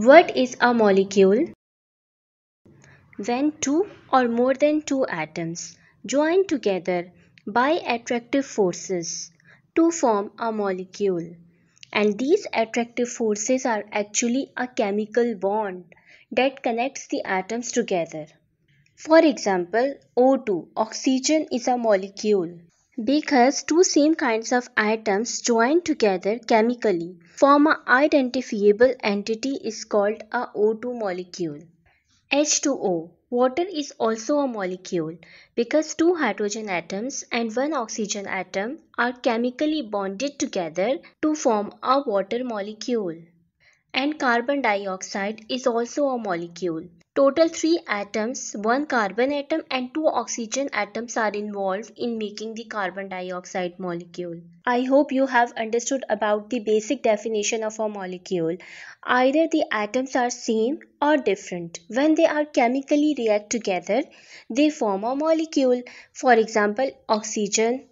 What is a molecule? When two or more than two atoms join together by attractive forces to form a molecule. And these attractive forces are actually a chemical bond that connects the atoms together. For example, O2, oxygen is a molecule because two same kinds of atoms join together chemically form a identifiable entity is called a O2 molecule. H2O Water is also a molecule because two hydrogen atoms and one oxygen atom are chemically bonded together to form a water molecule and carbon dioxide is also a molecule. Total three atoms, one carbon atom and two oxygen atoms are involved in making the carbon dioxide molecule. I hope you have understood about the basic definition of a molecule. Either the atoms are same or different. When they are chemically react together, they form a molecule. For example, oxygen,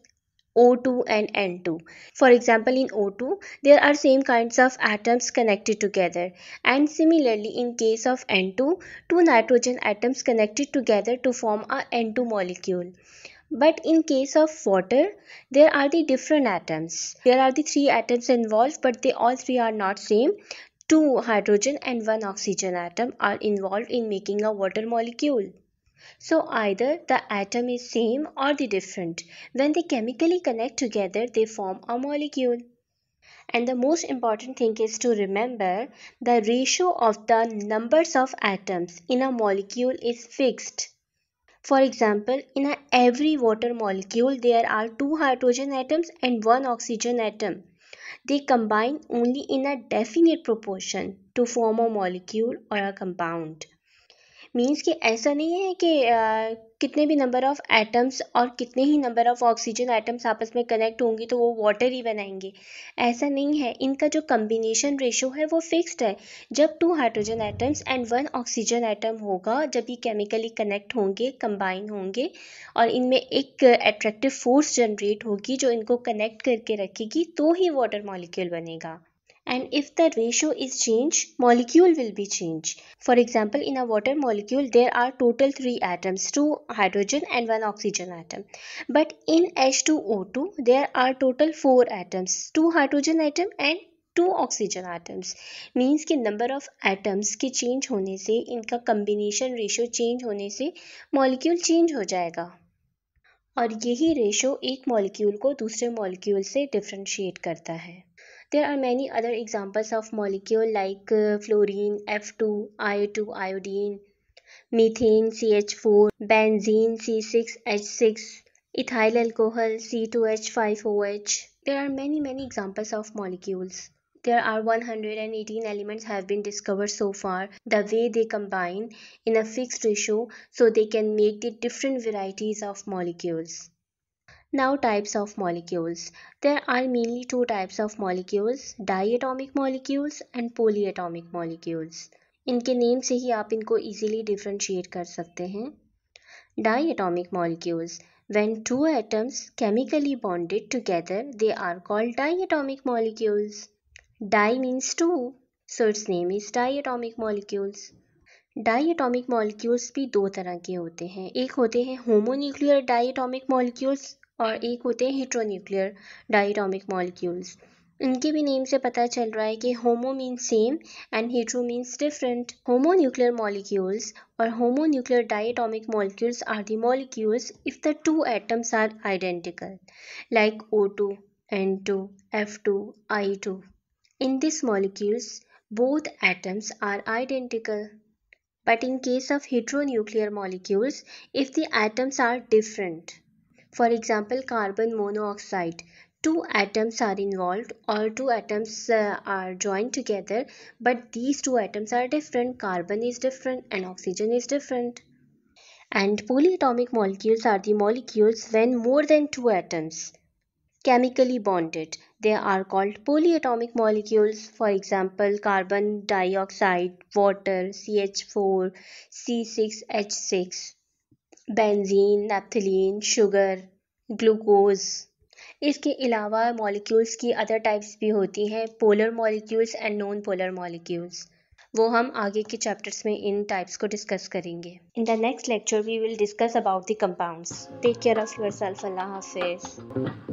O2 and N2. For example, in O2, there are same kinds of atoms connected together. And similarly, in case of N2, two nitrogen atoms connected together to form a N2 molecule. But in case of water, there are the different atoms. There are the three atoms involved, but they all three are not same. Two hydrogen and one oxygen atom are involved in making a water molecule. So either the atom is same or the different. When they chemically connect together, they form a molecule. And the most important thing is to remember the ratio of the numbers of atoms in a molecule is fixed. For example, in every water molecule, there are two hydrogen atoms and one oxygen atom. They combine only in a definite proportion to form a molecule or a compound. Means कि ऐसा नहीं है कि कितने भी number of atoms और कितने ही नंबर ऑफ़ ऑक्सीजन एटम्स आपस में कनेक्ट होंगे तो वो वाटर ही बनाएंगे ऐसा नहीं है इनका जो कम्बिनेशन रेशो है वो फिक्स्ड है जब two hydrogen atoms and one oxygen atom होगा जब ये केमिकली कनेक्ट होंगे कंबाइन होंगे और इनमें एक एट्रैक्टिव फोर्स जनरेट होगी जो इनको कनेक्ट करके रखेगी तो ही वाटर मॉलिक्यूल बनेगा and if the ratio is changed molecule will be changed for example in a water molecule there are total three atoms two hydrogen and one oxygen atom but in h2o2 there are total four atoms two hydrogen atom and two oxygen atoms means कि number of atoms के change होने से इनका combination ratio change होने से molecule change हो जाएगा और यही रेशो एक मॉलिक्यूल को दूसरे मॉलिक्यूल से डिफ्रेंशिएट करता है There are many other examples of molecule like uh, fluorine, F2, IO2, iodine, methane, CH4, benzene, C6H6, ethyl alcohol, C2H5OH. There are many many examples of molecules. There are 118 elements have been discovered so far. The way they combine in a fixed ratio so they can make the different varieties of molecules. now types of molecules there are mainly two types of molecules diatomic molecules and polyatomic molecules इनके name से ही आप इनको easily differentiate कर सकते हैं diatomic molecules when two atoms chemically bonded together they are called diatomic molecules di means two so its name is diatomic molecules diatomic molecules भी दो तरह के होते हैं एक होते हैं होमोन्यूक्लियर डाईटोमिक मॉलिक्यूल्स और एक होते हैं हेट्रोन्यूक्लियर डाइटोमिक मॉलिक्यूल्स इनके भी नेम से पता चल रहा है कि homo means same and hetero means different homo nuclear molecules और homo nuclear diatomic molecules are the molecules if the two atoms are identical like O two N two F two I two in this molecules atoms are identical but in case of of nuclear molecules if the atoms are different For example, carbon monoxide. Two atoms are involved or two atoms uh, are joined together but these two atoms are different. Carbon is different and oxygen is different. And polyatomic molecules are the molecules when more than two atoms chemically bonded. They are called polyatomic molecules, for example, carbon dioxide, water, CH4, C6H6. Benzene naphthalene sugar glucose इसके अलावा molecules की other types भी होती हैं polar molecules and non polar molecules वो हम आगे के चैप्टर्स में इन टाइप्स को डिस्कस करेंगे in the next lecture we will discuss about the compounds take care of yourself अल्लाह हाफिज़